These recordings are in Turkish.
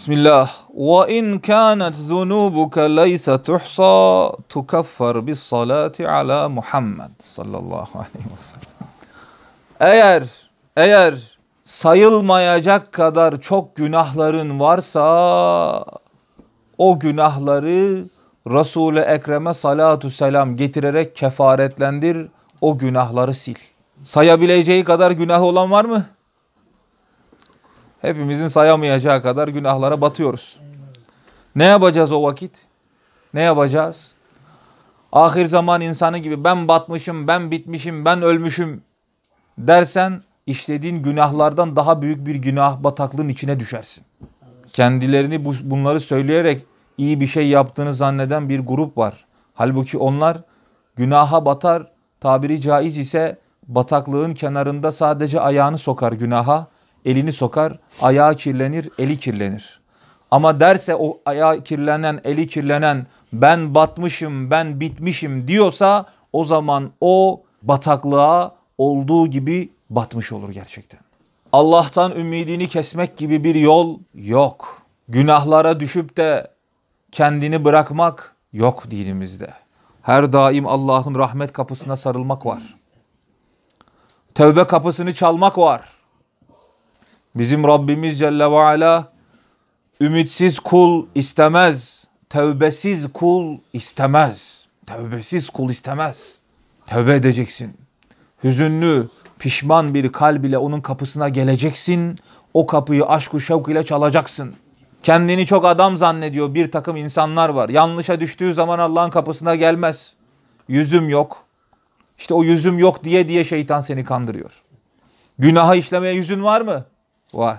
Bismillah. Ve in kanet zunubuke leysa tuhsa tukaffar bis salati ala Muhammed sallallahu aleyhi ve sellem. Eğer eğer sayılmayacak kadar çok günahların varsa o günahları Resul-i Ekrem'e salatu selam getirerek kefaretlendir. O günahları sil. Sayabileceği kadar günah olan var mı? Hepimizin sayamayacağı kadar günahlara batıyoruz. Ne yapacağız o vakit? Ne yapacağız? Ahir zaman insanı gibi ben batmışım, ben bitmişim, ben ölmüşüm dersen işlediğin günahlardan daha büyük bir günah bataklığın içine düşersin. Kendilerini bu, bunları söyleyerek iyi bir şey yaptığını zanneden bir grup var. Halbuki onlar günaha batar, tabiri caiz ise bataklığın kenarında sadece ayağını sokar günaha elini sokar, ayağı kirlenir, eli kirlenir. Ama derse o ayağı kirlenen, eli kirlenen ben batmışım, ben bitmişim diyorsa o zaman o bataklığa olduğu gibi batmış olur gerçekten. Allah'tan ümidini kesmek gibi bir yol yok. Günahlara düşüp de kendini bırakmak yok dinimizde. Her daim Allah'ın rahmet kapısına sarılmak var. Tövbe kapısını çalmak var. Bizim Rabbimiz Celle ve Ala ümitsiz kul istemez. Tevbesiz kul istemez. Tevbesiz kul istemez. Tevbe edeceksin. Hüzünlü, pişman bir kalb ile onun kapısına geleceksin. O kapıyı aşk-ı şevk ile çalacaksın. Kendini çok adam zannediyor bir takım insanlar var. Yanlışa düştüğü zaman Allah'ın kapısına gelmez. Yüzüm yok. İşte o yüzüm yok diye diye şeytan seni kandırıyor. Günaha işlemeye yüzün var mı? Var.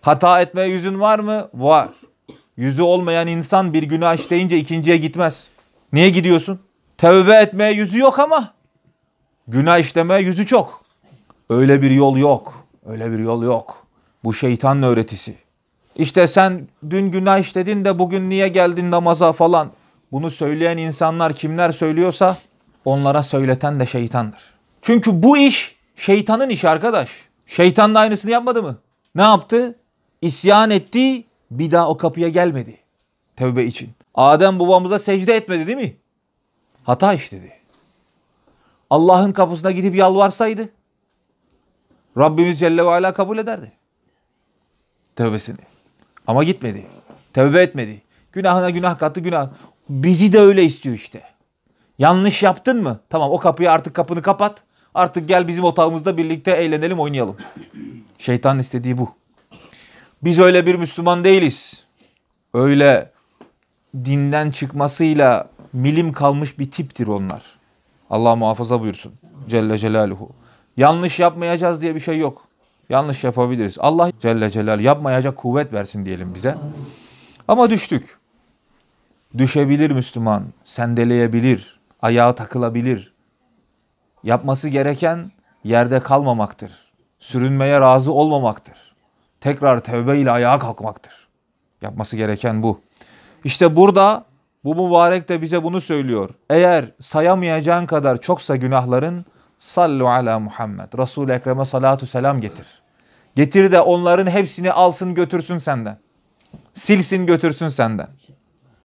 Hata etmeye yüzün var mı? Var. Yüzü olmayan insan bir günah işleyince ikinciye gitmez. Niye gidiyorsun? Tevbe etmeye yüzü yok ama günah işlemeye yüzü çok. Öyle bir yol yok. Öyle bir yol yok. Bu şeytanın öğretisi. İşte sen dün günah işledin de bugün niye geldin namaza falan. Bunu söyleyen insanlar kimler söylüyorsa onlara söyleten de şeytandır. Çünkü bu iş şeytanın işi arkadaş. Şeytan da aynısını yapmadı mı? Ne yaptı? İsyan etti, bir daha o kapıya gelmedi. Tevbe için. Adem babamıza secde etmedi değil mi? Hata işledi. Allah'ın kapısına gidip yalvarsaydı Rabbimiz Celle ve Ala kabul ederdi. Tevbesini. Ama gitmedi. Tevbe etmedi. Günahına günah kattı günah. Bizi de öyle istiyor işte. Yanlış yaptın mı? Tamam o kapıyı artık kapını kapat. Artık gel bizim otağımızda birlikte eğlenelim, oynayalım. Şeytan istediği bu. Biz öyle bir Müslüman değiliz. Öyle dinden çıkmasıyla milim kalmış bir tiptir onlar. Allah muhafaza buyursun. Celle Celaluhu. Yanlış yapmayacağız diye bir şey yok. Yanlış yapabiliriz. Allah Celle Celal yapmayacak kuvvet versin diyelim bize. Ama düştük. Düşebilir Müslüman, sendeleyebilir, Ayağı takılabilir yapması gereken yerde kalmamaktır. Sürünmeye razı olmamaktır. Tekrar tövbe ile ayağa kalkmaktır. Yapması gereken bu. İşte burada bu mübarek de bize bunu söylüyor. Eğer sayamayacağın kadar çoksa günahların sallu ala Muhammed. Resul-i Ekrem'e salatu selam getir. Getir de onların hepsini alsın götürsün senden. Silsin götürsün senden.